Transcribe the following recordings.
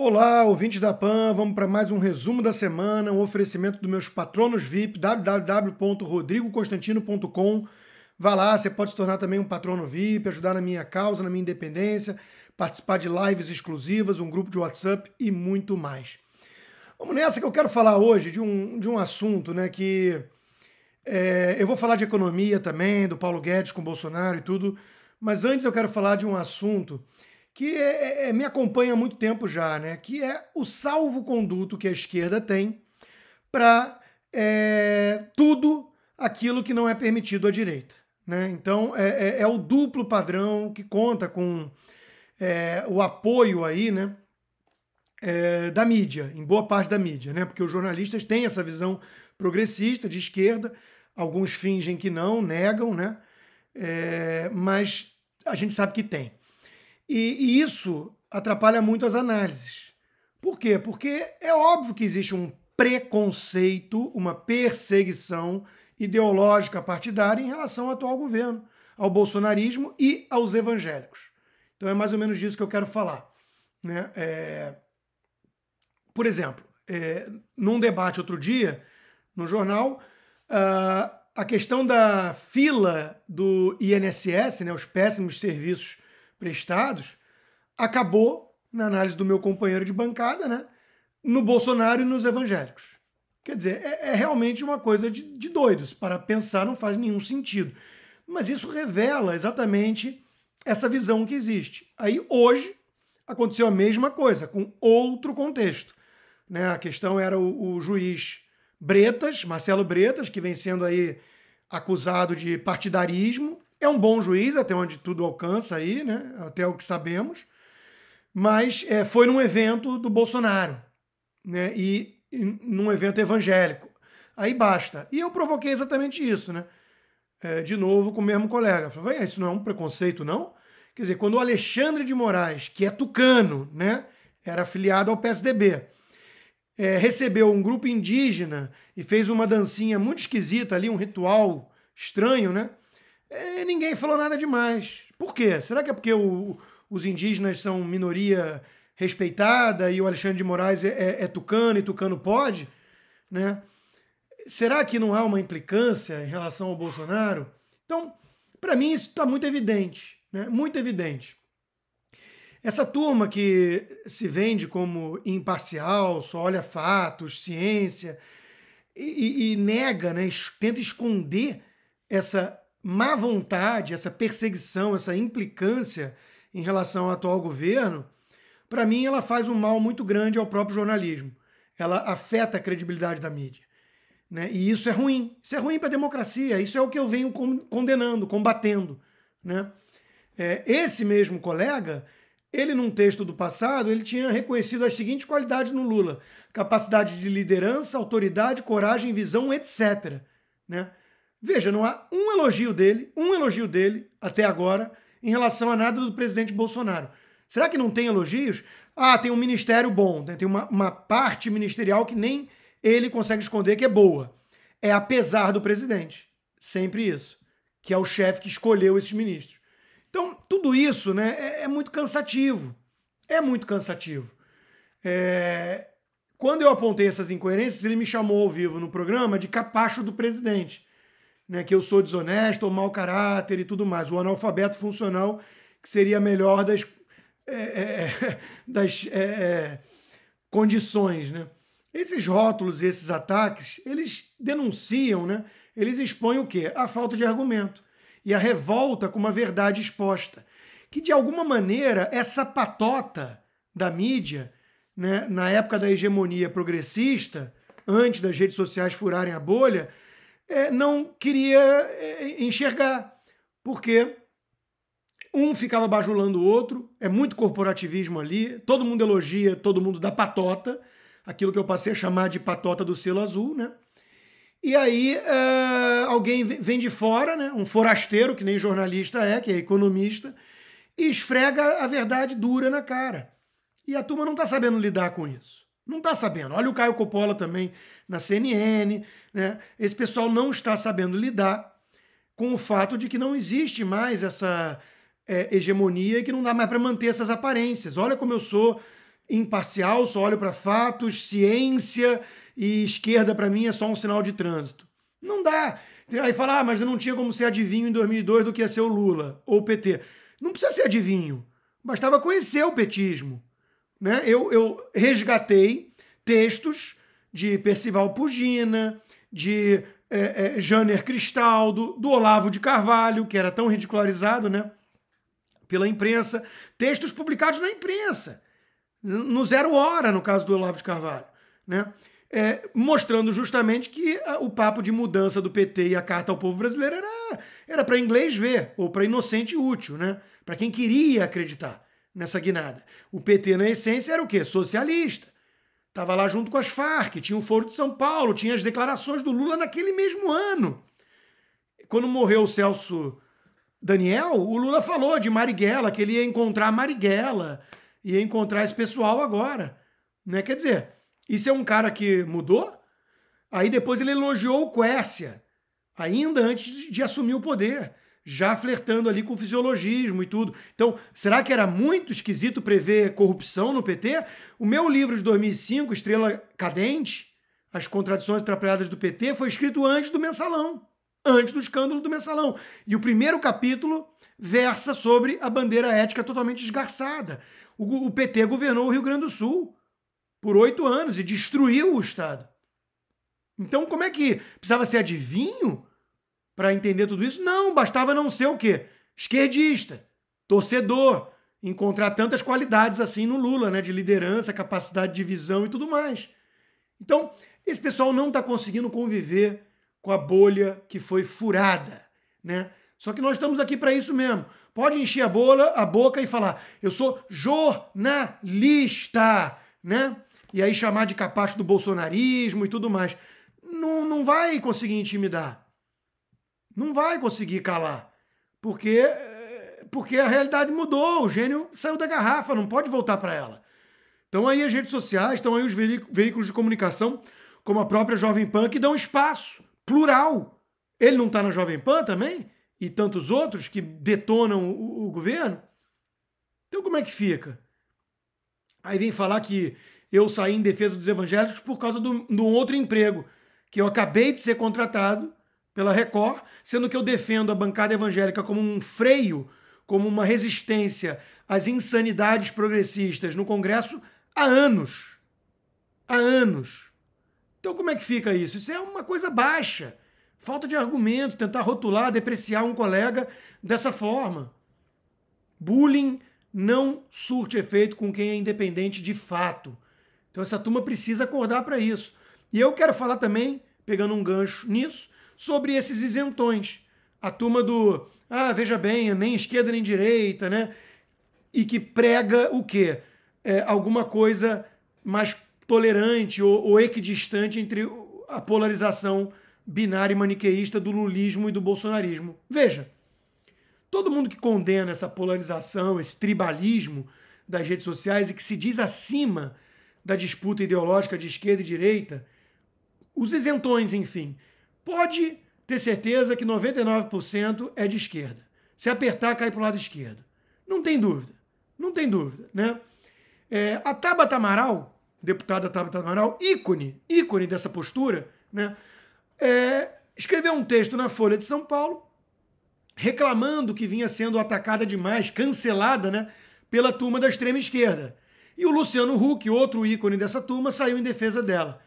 Olá, ouvintes da PAN, vamos para mais um resumo da semana, um oferecimento dos meus patronos VIP, www.rodrigoconstantino.com. Vá lá, você pode se tornar também um patrono VIP, ajudar na minha causa, na minha independência, participar de lives exclusivas, um grupo de WhatsApp e muito mais. Vamos nessa que eu quero falar hoje de um, de um assunto, né, que é, eu vou falar de economia também, do Paulo Guedes com Bolsonaro e tudo, mas antes eu quero falar de um assunto que é, é, é, me acompanha há muito tempo já, né? que é o salvo-conduto que a esquerda tem para é, tudo aquilo que não é permitido à direita. Né? Então, é, é, é o duplo padrão que conta com o apoio aí, né? da mídia, em boa parte da mídia, né? porque os jornalistas têm essa visão progressista, de esquerda, alguns fingem que não, negam, né? mas a gente sabe que tem. E, e isso atrapalha muito as análises. Por quê? Porque é óbvio que existe um preconceito, uma perseguição ideológica partidária em relação ao atual governo, ao bolsonarismo e aos evangélicos. Então é mais ou menos disso que eu quero falar. Né? É... Por exemplo, é... num debate outro dia, no jornal, uh... a questão da fila do INSS, né, os péssimos serviços prestados, acabou, na análise do meu companheiro de bancada, né, no Bolsonaro e nos evangélicos. Quer dizer, é, é realmente uma coisa de, de doidos. Para pensar não faz nenhum sentido. Mas isso revela exatamente essa visão que existe. Aí hoje aconteceu a mesma coisa, com outro contexto. Né? A questão era o, o juiz Bretas, Marcelo Bretas, que vem sendo aí acusado de partidarismo, é um bom juiz, até onde tudo alcança aí, né? Até o que sabemos. Mas é, foi num evento do Bolsonaro, né? E, e num evento evangélico. Aí basta. E eu provoquei exatamente isso, né? É, de novo com o mesmo colega. Falei, isso não é um preconceito, não? Quer dizer, quando o Alexandre de Moraes, que é tucano, né? Era afiliado ao PSDB. É, recebeu um grupo indígena e fez uma dancinha muito esquisita ali, um ritual estranho, né? É, ninguém falou nada demais. Por quê? Será que é porque o, os indígenas são minoria respeitada e o Alexandre de Moraes é, é, é tucano e tucano pode? Né? Será que não há uma implicância em relação ao Bolsonaro? Então, para mim, isso está muito evidente. Né? Muito evidente. Essa turma que se vende como imparcial, só olha fatos, ciência, e, e, nega, né, tenta esconder essa má vontade, essa perseguição, essa implicância em relação ao atual governo, para mim ela faz um mal muito grande ao próprio jornalismo. Ela afeta a credibilidade da mídia. Né? E isso é ruim. Isso é ruim para a democracia. Isso é o que eu venho condenando, combatendo. Né? É, esse mesmo colega, ele num texto do passado, ele tinha reconhecido as seguintes qualidades no Lula: capacidade de liderança, autoridade, coragem, visão, etc. Né? Veja, não há um elogio dele, um elogio dele até agora em relação a nada do presidente Bolsonaro. Será que não tem elogios? Ah, tem um ministério bom, né? tem uma, uma parte ministerial que nem ele consegue esconder que é boa. É apesar do presidente. Sempre isso. Que é o chefe que escolheu esses ministros. Então, tudo isso né, é, é muito cansativo. É muito cansativo. É... Quando eu apontei essas incoerências, ele me chamou ao vivo no programa de capacho do presidente né, que eu sou desonesto ou mau caráter e tudo mais. O analfabeto funcional, que seria a melhor das, é, é, é das é, é, condições. Né? Esses rótulos e esses ataques, eles denunciam, né, eles expõem o quê? A falta de argumento e a revolta com uma verdade exposta, que de alguma maneira essa patota da mídia, né, na época da hegemonia progressista, antes das redes sociais furarem a bolha, é, não queria é, enxergar, porque um ficava bajulando o outro, é muito corporativismo ali, todo mundo elogia, todo mundo dá patota, aquilo que eu passei a chamar de patota do selo azul, né? E aí uh, alguém vem de fora, né? um forasteiro, que nem jornalista é, que é economista, e esfrega a verdade dura na cara. E a turma não está sabendo lidar com isso. Não está sabendo. Olha o Caio Coppola também na CNN. Né? Esse pessoal não está sabendo lidar com o fato de que não existe mais essa é, hegemonia e que não dá mais para manter essas aparências. Olha como eu sou imparcial, só olho para fatos, ciência e esquerda para mim é só um sinal de trânsito. Não dá. Aí fala, ah, mas eu não tinha como ser adivinho em 2002 do que ia é ser o Lula ou o PT. Não precisa ser adivinho. Bastava conhecer o petismo né? Eu, eu resgatei textos de Percival Pugina, de é, é, Janer Cristaldo, do Olavo de Carvalho, que era tão ridicularizado, né? Pela imprensa, textos publicados na imprensa, no Zero Hora, no caso do Olavo de Carvalho, né? É, mostrando justamente que a, ah, o papo de mudança do PT e a carta ao povo brasileiro era para inglês ver, ou para inocente útil, né? para quem queria acreditar nessa guinada. O PT, na essência, era o quê? Socialista. Estava lá junto com as Farc, tinha o Foro de São Paulo, tinha as declarações do Lula naquele mesmo ano. Quando morreu o Celso Daniel, o Lula falou de Marighella, que ele ia encontrar Marighella, ia encontrar esse pessoal agora. Né? Quer dizer, isso é um cara que mudou? Aí depois ele elogiou o Quércia, ainda antes de assumir o poder já flertando ali com o fisiologismo e tudo. Então, será que era muito esquisito prever corrupção no PT? O meu livro de 2005, Estrela Cadente, As Contradições Atrapalhadas do PT, foi escrito antes do mensalão, antes do escândalo do mensalão. E o primeiro capítulo versa sobre a bandeira ética totalmente esgarçada. O, o PT governou o Rio Grande do Sul por oito anos e destruiu o Estado. Então, como é que precisava ser adivinho? para entender tudo isso? Não, bastava não ser o quê? Esquerdista, torcedor, encontrar tantas qualidades assim no Lula, né? De liderança, capacidade de visão e tudo mais. Então, esse pessoal não está conseguindo conviver com a bolha que foi furada, né? Só que nós estamos aqui para isso mesmo. Pode encher a, bola, a boca e falar: eu sou jornalista, né? E aí chamar de capacho do bolsonarismo e tudo mais. Não, não vai conseguir intimidar. Não vai conseguir calar. Porque, eh, porque a realidade mudou, o gênio saiu da garrafa, não pode voltar para ela. Então aí as redes sociais, estão aí os veículos de comunicação, como a própria Jovem Pan, que dão espaço, plural. Ele não está na Jovem Pan também? E tantos outros que detonam o, o governo? Então como é que fica? Aí vem falar que eu saí em defesa dos evangélicos por causa de do outro emprego, que eu acabei de ser contratado pela Record, sendo que eu defendo a bancada evangélica como um freio, como uma resistência às insanidades progressistas no Congresso há anos. Há anos. Então, como é que fica isso? Isso é uma coisa baixa. Falta de argumento, tentar rotular, depreciar um colega dessa forma. Bullying não surte efeito com quem é independente de fato. Então, essa turma precisa acordar para isso. E eu quero falar também, pegando um gancho nisso, sobre esses isentões. A turma do, ah, veja bem, nem esquerda nem direita, né? E que prega o quê? É, alguma coisa mais tolerante ou, ou equidistante entre a polarização binária e maniqueísta do lulismo e do bolsonarismo. Veja, todo mundo que condena essa polarização, esse tribalismo das redes sociais e que se diz acima da disputa ideológica de esquerda e direita, os isentões, enfim, pode ter certeza que 99% é de esquerda. Se apertar, cai para o lado esquerdo. Não tem dúvida. Não tem dúvida, né? É, a Tabata Amaral, deputada Tabata Amaral, ícone, ícone dessa postura, né? É, escreveu um texto na Folha de São Paulo reclamando que vinha sendo atacada demais, cancelada, né? Pela turma da extrema esquerda. E o Luciano Huck, outro ícone dessa turma, saiu em defesa dela.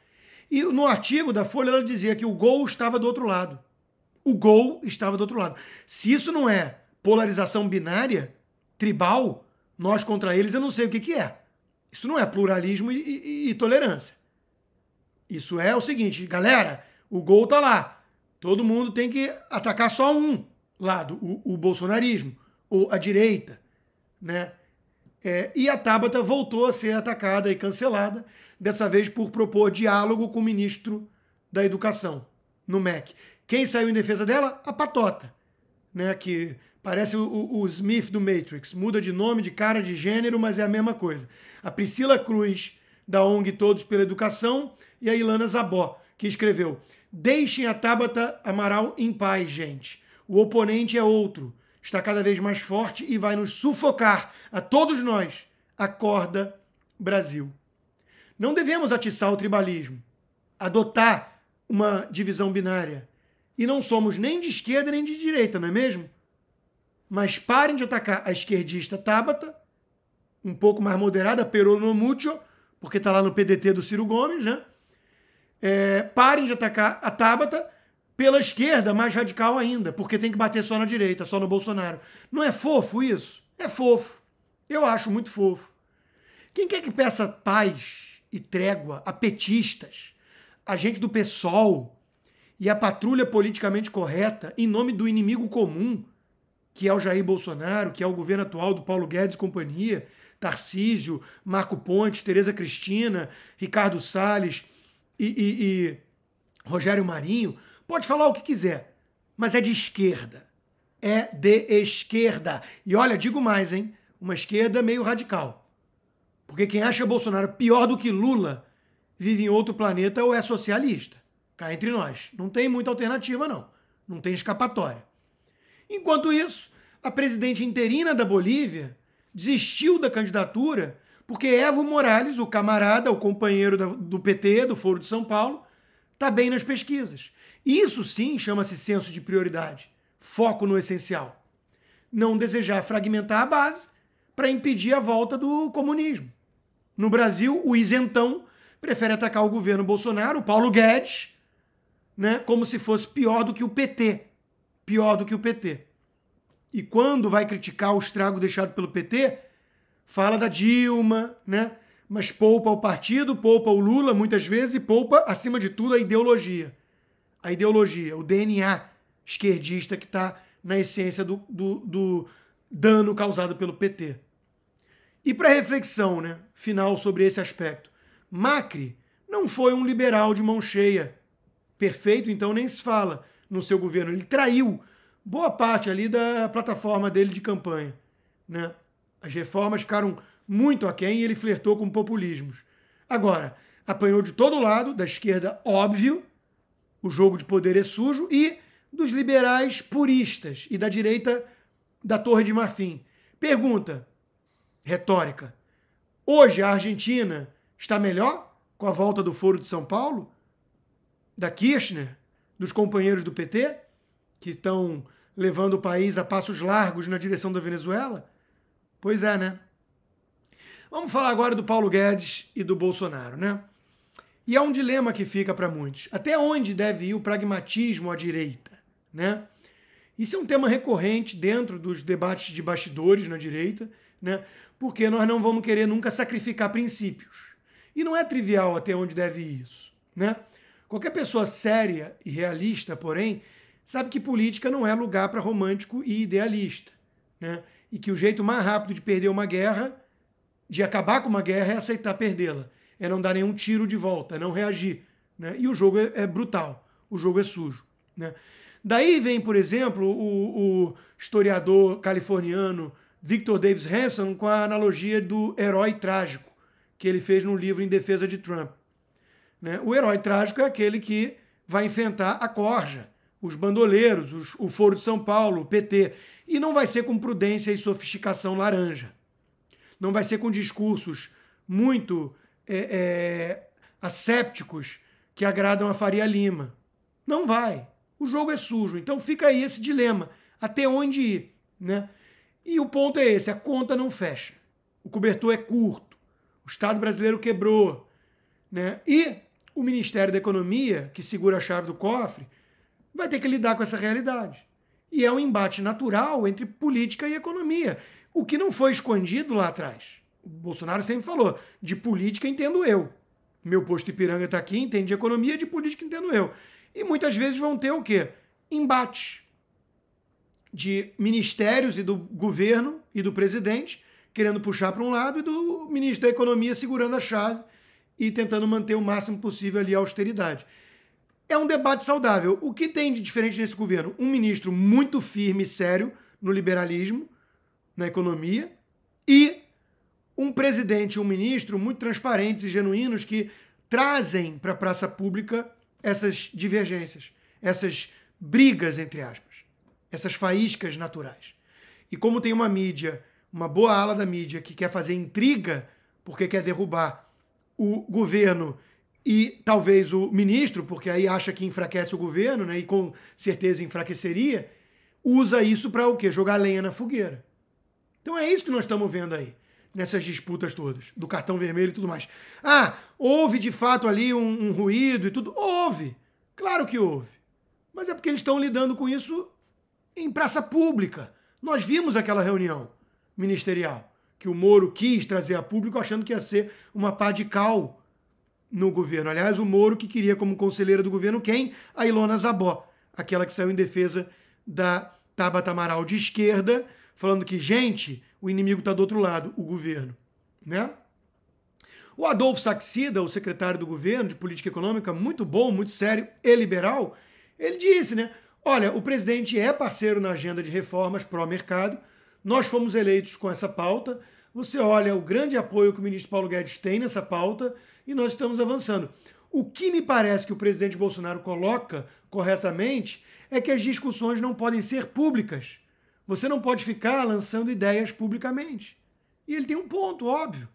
E no artigo da Folha ela dizia que o gol estava do outro lado. O gol estava do outro lado. Se isso não é polarização binária, tribal, nós contra eles, eu não sei o que, que é. Isso não é pluralismo e, e, e tolerância. Isso é o seguinte, galera, o gol tá lá. Todo mundo tem que atacar só um lado, o, o bolsonarismo, ou a direita, né? É, e a Tabata voltou a ser atacada e cancelada, dessa vez por propor diálogo com o ministro da Educação, no MEC. Quem saiu em defesa dela? A Patota, né, que parece o, o Smith do Matrix. Muda de nome, de cara, de gênero, mas é a mesma coisa. A Priscila Cruz, da ONG Todos pela Educação, e a Ilana Zabó, que escreveu: Deixem a Tabata Amaral em paz, gente. O oponente é outro está cada vez mais forte e vai nos sufocar a todos nós. Acorda, Brasil. Não devemos atiçar o tribalismo, adotar uma divisão binária. E não somos nem de esquerda nem de direita, não é mesmo? Mas parem de atacar a esquerdista Tabata, um pouco mais moderada, Peronomúcio, porque está lá no PDT do Ciro Gomes, né? É, parem de atacar a Tabata pela esquerda, mais radical ainda, porque tem que bater só na direita, só no Bolsonaro. Não é fofo isso? É fofo. Eu acho muito fofo. Quem quer que peça paz e trégua a petistas, a gente do PSOL e a patrulha politicamente correta em nome do inimigo comum, que é o Jair Bolsonaro, que é o governo atual do Paulo Guedes e companhia, Tarcísio, Marco Pontes, Tereza Cristina, Ricardo Salles e, e, e Rogério Marinho, Pode falar o que quiser, mas é de esquerda. É de esquerda. E olha, digo mais, hein? Uma esquerda meio radical. Porque quem acha Bolsonaro pior do que Lula vive em outro planeta ou é socialista. Cá entre nós. Não tem muita alternativa, não. Não tem escapatória. Enquanto isso, a presidente interina da Bolívia desistiu da candidatura porque Evo Morales, o camarada, o companheiro do PT, do Foro de São Paulo, está bem nas pesquisas. Isso sim chama-se senso de prioridade, foco no essencial. Não desejar fragmentar a base para impedir a volta do comunismo. No Brasil, o isentão prefere atacar o governo Bolsonaro, o Paulo Guedes, né, como se fosse pior do que o PT. Pior do que o PT. E quando vai criticar o estrago deixado pelo PT, fala da Dilma, né? Mas poupa o partido, poupa o Lula muitas vezes e poupa, acima de tudo, a ideologia a ideologia, o DNA esquerdista que está na essência do, do, do dano causado pelo PT. E para reflexão né, final sobre esse aspecto, Macri não foi um liberal de mão cheia. Perfeito, então nem se fala no seu governo. Ele traiu boa parte ali da plataforma dele de campanha. Né? As reformas ficaram muito aquém e ele flertou com populismos. Agora, apanhou de todo lado, da esquerda, óbvio, o jogo de poder é sujo, e dos liberais puristas e da direita da Torre de Marfim. Pergunta retórica: hoje a Argentina está melhor com a volta do Foro de São Paulo? Da Kirchner? Dos companheiros do PT? Que estão levando o país a passos largos na direção da Venezuela? Pois é, né? Vamos falar agora do Paulo Guedes e do Bolsonaro, né? E há um dilema que fica para muitos. Até onde deve ir o pragmatismo à direita? Né? Isso é um tema recorrente dentro dos debates de bastidores na direita, né? porque nós não vamos querer nunca sacrificar princípios. E não é trivial até onde deve ir isso. Né? Qualquer pessoa séria e realista, porém, sabe que política não é lugar para romântico e idealista. Né? E que o jeito mais rápido de perder uma guerra, de acabar com uma guerra, é aceitar perdê-la é não dar nenhum tiro de volta, é não reagir. Né? E o jogo é, é brutal, o jogo é sujo. Né? Daí vem, por exemplo, o, o, historiador californiano Victor Davis Hanson com a analogia do herói trágico, que ele fez no livro em defesa de Trump. Né? O herói trágico é aquele que vai enfrentar a corja, os bandoleiros, os, o Foro de São Paulo, o PT, e não vai ser com prudência e sofisticação laranja. Não vai ser com discursos muito é, é, assépticos que agradam a Faria Lima. Não vai. O jogo é sujo. Então fica aí esse dilema. Até onde ir? Né? E o ponto é esse: a conta não fecha. O cobertor é curto. O Estado brasileiro quebrou. Né? E o Ministério da Economia, que segura a chave do cofre, vai ter que lidar com essa realidade. E é um embate natural entre política e economia, o que não foi escondido lá atrás o Bolsonaro sempre falou, de política entendo eu. Meu posto Ipiranga está aqui, entende de economia, de política entendo eu. E muitas vezes vão ter o quê? Embate de ministérios e do governo e do presidente querendo puxar para um lado e do ministro da economia segurando a chave e tentando manter o máximo possível ali a austeridade. É um debate saudável. O que tem de diferente nesse governo? Um ministro muito firme e sério no liberalismo, na economia, e um presidente e um ministro muito transparentes e genuínos que trazem para a praça pública essas divergências, essas brigas, entre aspas, essas faíscas naturais. E como tem uma mídia, uma boa ala da mídia que quer fazer intriga porque quer derrubar o governo e talvez o ministro, porque aí acha que enfraquece o governo, né? E com certeza enfraqueceria, usa isso para o quê? Jogar lenha na fogueira. Então é isso que nós estamos vendo aí nessas disputas todas, do cartão vermelho e tudo mais. Ah, houve de fato ali um, um ruído e tudo? Houve, claro que houve. Mas é porque eles estão lidando com isso em praça pública. Nós vimos aquela reunião ministerial que o Moro quis trazer a público achando que ia ser uma pá de cal no governo. Aliás, o Moro que queria como conselheira do governo quem? A Ilona Zabó, aquela que saiu em defesa da Tabata Amaral de esquerda, falando que, gente, o inimigo está do outro lado, o governo, né? O Adolfo Saxida, o secretário do governo de política econômica, muito bom, muito sério e liberal, ele disse, né? Olha, o presidente é parceiro na agenda de reformas pró-mercado, nós fomos eleitos com essa pauta, você olha o grande apoio que o ministro Paulo Guedes tem nessa pauta e nós estamos avançando. O que me parece que o presidente Bolsonaro coloca corretamente é que as discussões não podem ser públicas. Você não pode ficar lançando ideias publicamente. E ele tem um ponto, óbvio.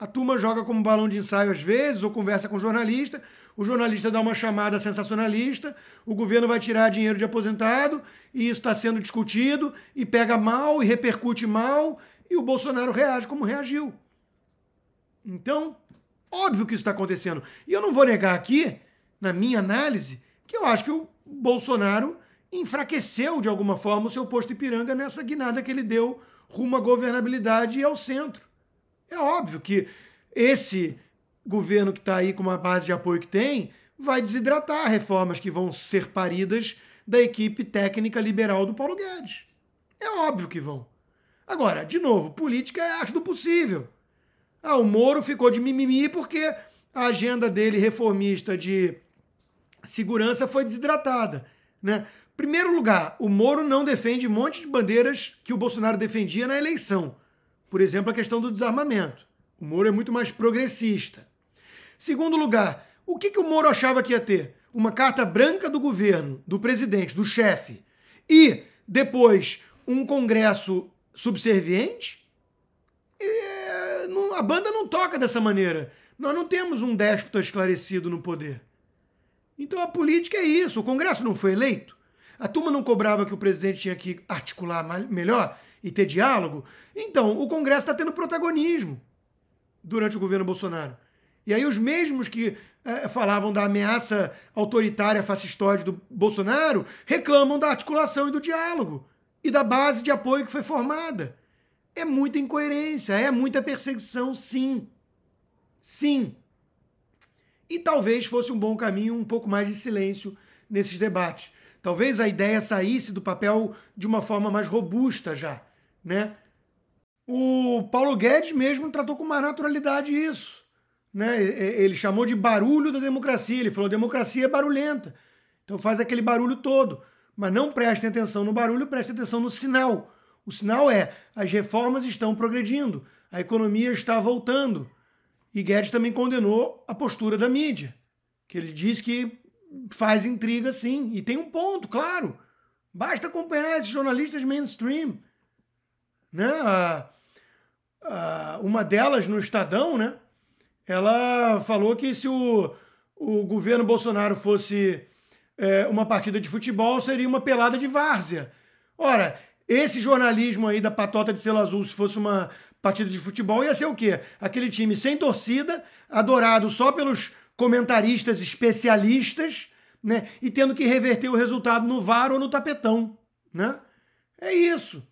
A turma joga como balão de ensaio às vezes, ou conversa com o jornalista, o jornalista dá uma chamada sensacionalista, o governo vai tirar dinheiro de aposentado, e isso está sendo discutido, e pega mal, e repercute mal, e o Bolsonaro reage como reagiu. Então, óbvio que isso está acontecendo. E eu não vou negar aqui, na minha análise, que eu acho que o Bolsonaro enfraqueceu de alguma forma o seu posto Ipiranga nessa guinada que ele deu rumo à governabilidade e ao centro. É óbvio que esse governo que está aí com uma base de apoio que tem vai desidratar reformas que vão ser paridas da equipe técnica liberal do Paulo Guedes. É óbvio que vão. Agora, de novo, política é acho do possível. Ah, o Moro ficou de mimimi porque a agenda dele reformista de segurança foi desidratada. Né? Primeiro lugar, o Moro não defende um monte de bandeiras que o Bolsonaro defendia na eleição. Por exemplo, a questão do desarmamento. O Moro é muito mais progressista. Segundo lugar, o que, que o Moro achava que ia ter? Uma carta branca do governo, do presidente, do chefe. E, depois, um Congresso subserviente? E, é, não, a banda não toca dessa maneira. Nós não temos um déspota esclarecido no poder. Então a política é isso. O Congresso não foi eleito. A turma não cobrava que o presidente tinha que articular melhor e ter diálogo? Então, o Congresso está tendo protagonismo durante o governo Bolsonaro. E aí os mesmos que é, falavam da ameaça autoritária fascistóide do Bolsonaro reclamam da articulação e do diálogo e da base de apoio que foi formada. É muita incoerência, é muita perseguição, sim. Sim. E talvez fosse um bom caminho um pouco mais de silêncio nesses debates. Talvez a ideia saísse do papel de uma forma mais robusta já, né? O Paulo Guedes mesmo tratou com mais naturalidade isso, né? Ele chamou de barulho da democracia, ele falou democracia é barulhenta. Então faz aquele barulho todo, mas não preste atenção no barulho, preste atenção no sinal. O sinal é as reformas estão progredindo, a economia está voltando. E Guedes também condenou a postura da mídia, que ele diz que faz intriga sim. E tem um ponto, claro. Basta acompanhar esses jornalistas mainstream. Né? A, uma delas no Estadão, né? Ela falou que se o, o governo Bolsonaro fosse é, uma partida de futebol, seria uma pelada de várzea. Ora, esse jornalismo aí da patota de selo azul, se fosse uma partida de futebol, ia ser o quê? Aquele time sem torcida, adorado só pelos comentaristas especialistas, né? E tendo que reverter o resultado no VAR ou no tapetão, né? É isso.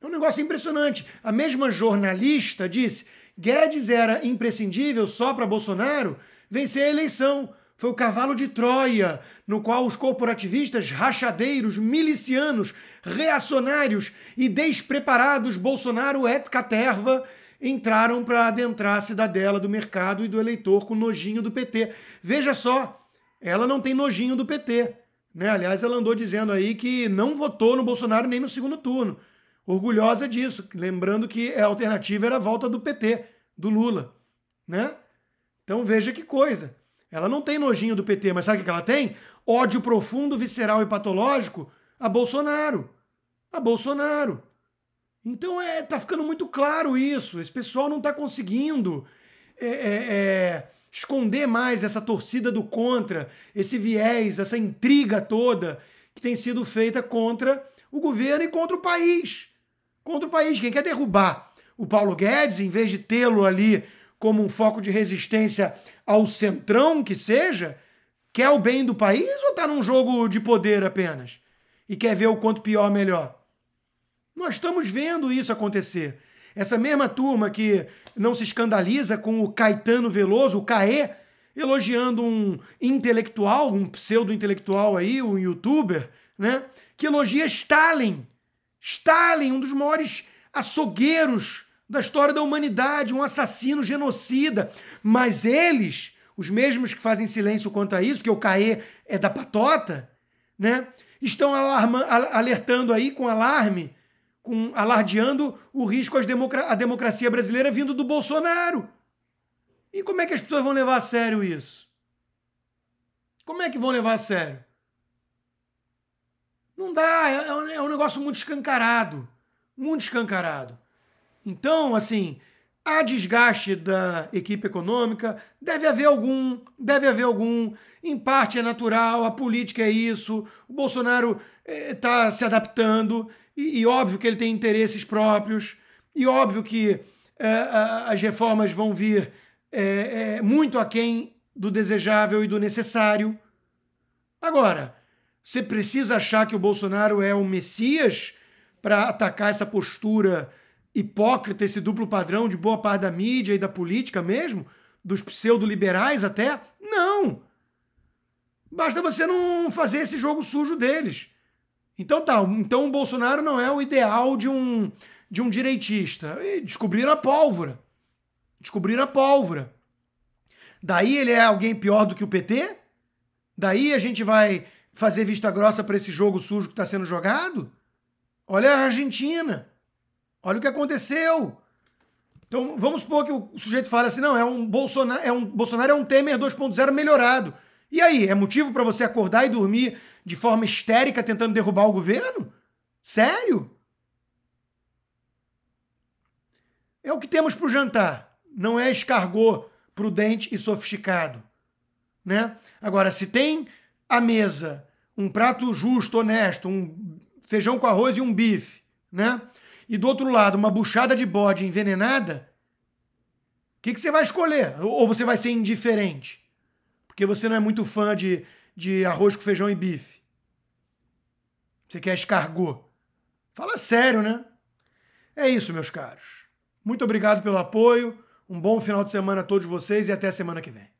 É um negócio impressionante. A mesma jornalista disse: Guedes era imprescindível só para Bolsonaro vencer a eleição. Foi o cavalo de Troia, no qual os corporativistas rachadeiros, milicianos, reacionários e despreparados Bolsonaro et caterva entraram para adentrar a cidadela do mercado e do eleitor com nojinho do PT. Veja só, ela não tem nojinho do PT. Né? Aliás, ela andou dizendo aí que não votou no Bolsonaro nem no segundo turno. Orgulhosa disso, lembrando que a alternativa era a volta do PT, do Lula. Né? Então veja que coisa. Ela não tem nojinho do PT, mas sabe o que ela tem? Ódio profundo, visceral e patológico a Bolsonaro. A Bolsonaro. Então é, tá ficando muito claro isso. Esse pessoal não está conseguindo é, é, é, esconder mais essa torcida do contra, esse viés, essa intriga toda que tem sido feita contra o governo e contra o país. Contra o país. Quem quer derrubar o Paulo Guedes, em vez de tê-lo ali como um foco de resistência ao centrão que seja, quer o bem do país ou está num jogo de poder apenas? E quer ver o quanto pior melhor? Nós estamos vendo isso acontecer. Essa mesma turma que não se escandaliza com o Caetano Veloso, o Caê, elogiando um intelectual, um pseudo-intelectual aí, um youtuber, né? Que elogia Stalin. Stalin, um dos maiores açougueiros da história da humanidade, um assassino genocida. Mas eles, os mesmos que fazem silêncio quanto a isso, que o Caê é da patota, né? Estão alertando aí com alarme com, alardeando o risco à democracia brasileira vindo do Bolsonaro. E como é que as pessoas vão levar a sério isso? Como é que vão levar a sério? Não dá, é, é um, é um negócio muito escancarado. Muito escancarado. Então, assim, há desgaste da equipe econômica, deve haver algum, deve haver algum. Em parte é natural, a política é isso, o Bolsonaro está eh, se adaptando. E, e óbvio que ele tem interesses próprios, e óbvio que é, as reformas vão vir é, é, muito aquém do desejável e do necessário. Agora, você precisa achar que o Bolsonaro é o messias para atacar essa postura hipócrita, esse duplo padrão de boa parte da mídia e da política mesmo, dos pseudo-liberais até? Não! Basta você não fazer esse jogo sujo deles. Então tá, então o Bolsonaro não é o ideal de um, de um direitista. E descobriram a pólvora. Descobriram a pólvora. Daí ele é alguém pior do que o PT? Daí a gente vai fazer vista grossa para esse jogo sujo que está sendo jogado? Olha a Argentina. Olha o que aconteceu. Então vamos supor que o sujeito fala assim: não, é um Bolsonaro, é um, Bolsonaro é um Temer 2.0 melhorado. E aí, é motivo para você acordar e dormir de forma histérica tentando derrubar o governo? Sério? É o que temos para o jantar. Não é escargot prudente e sofisticado. Né? Agora, se tem a mesa um prato justo, honesto, um feijão com arroz e um bife, né? E do outro lado, uma buchada de bode envenenada, o que, que você vai escolher? Ou você vai ser indiferente? Porque você não é muito fã de de arroz com feijão e bife. Você quer escargot. Fala sério, né? É isso, meus caros. Muito obrigado pelo apoio. Um bom final de semana a todos vocês e até a semana que vem.